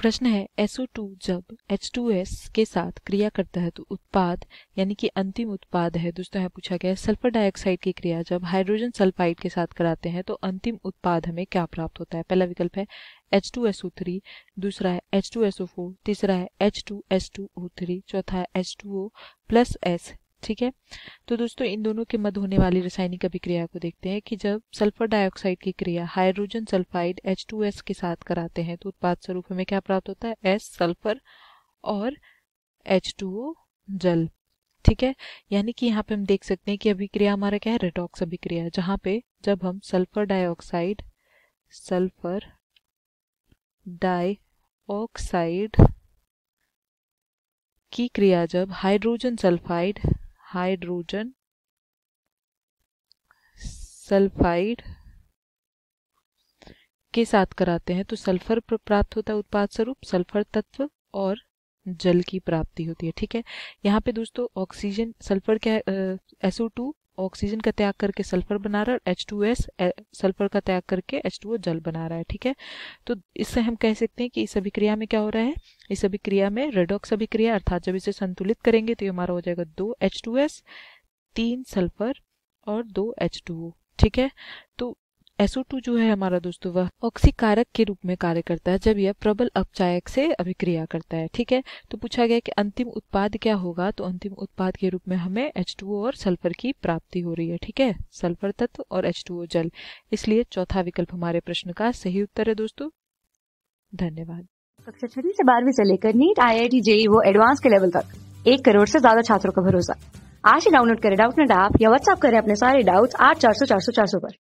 प्रश्न है SO2 जब H2S के साथ क्रिया करता है तो उत्पाद यानी कि अंतिम उत्पाद है दोस्तों यहाँ पूछा गया है सल्फर डाइऑक्साइड की क्रिया जब हाइड्रोजन सल्फाइड के साथ कराते हैं तो अंतिम उत्पाद हमें क्या प्राप्त होता है पहला विकल्प है H2SO3 दूसरा है H2SO4 तीसरा है H2S2O3 चौथा है H2O प्लस एस ठीक है तो दोस्तों इन दोनों के मध्य होने वाली रासायनिक अभिक्रिया को देखते हैं कि जब सल्फर डाइऑक्साइड की क्रिया हाइड्रोजन सल्फाइड H2S के साथ कराते हैं तो उत्पाद स्वरूप हमें क्या प्राप्त होता है S सल्फर और H2O जल ठीक है यानी कि यहाँ पे हम देख सकते हैं कि अभिक्रिया हमारा क्या है रेटॉक्स अभिक्रिया जहाँ पे जब हम सल्फर डाइऑक्साइड सल्फर डाइऑक्साइड की क्रिया जब हाइड्रोजन सल्फाइड हाइड्रोजन सल्फाइड के साथ कराते हैं तो सल्फर प्राप्त होता है उत्पाद स्वरूप सल्फर तत्व और जल की प्राप्ति होती है ठीक है यहाँ पे दोस्तों ऑक्सीजन सल्फर क्या है एसओ टू ऑक्सीजन का त्याग करके सल्फर बना रहा है एच टू एस सल्फर का त्याग करके एच टू ओ जल बना रहा है ठीक है तो इससे हम कह सकते हैं कि इस अभिक्रिया में क्या हो रहा है इस अभिक्रिया में रेडॉक्स अभिक्रिया अर्थात जब इसे संतुलित करेंगे तो ये हमारा हो जाएगा दो एच टू एस तीन सल्फर और दो एच टू ओ ठीक है तो टू जो है हमारा दोस्तों वह ऑक्सीकारक के रूप में कार्य करता है जब यह प्रबल अपचायक से अभिक्रिया करता है ठीक है तो पूछा गया कि अंतिम उत्पाद क्या होगा तो अंतिम उत्पाद के रूप में हमें ओ और सल्फर की प्राप्ति हो रही है ठीक है सल्फर तत्व और ओ जल इसलिए चौथा विकल्प हमारे प्रश्न का सही उत्तर है दोस्तों धन्यवाद कक्षा छठी से बारहवीं से लेकर NEET I I T JEE वो एडवांस के लेवल तक एक करोड़ से ज्यादा छात्रों का भरोसा आज ही डाउनलोड करें डाउट नेट ऐप या व्हाट्सएप करें अपने सारे डाउट्स आठ चार सौ चार सौ चार सौ पर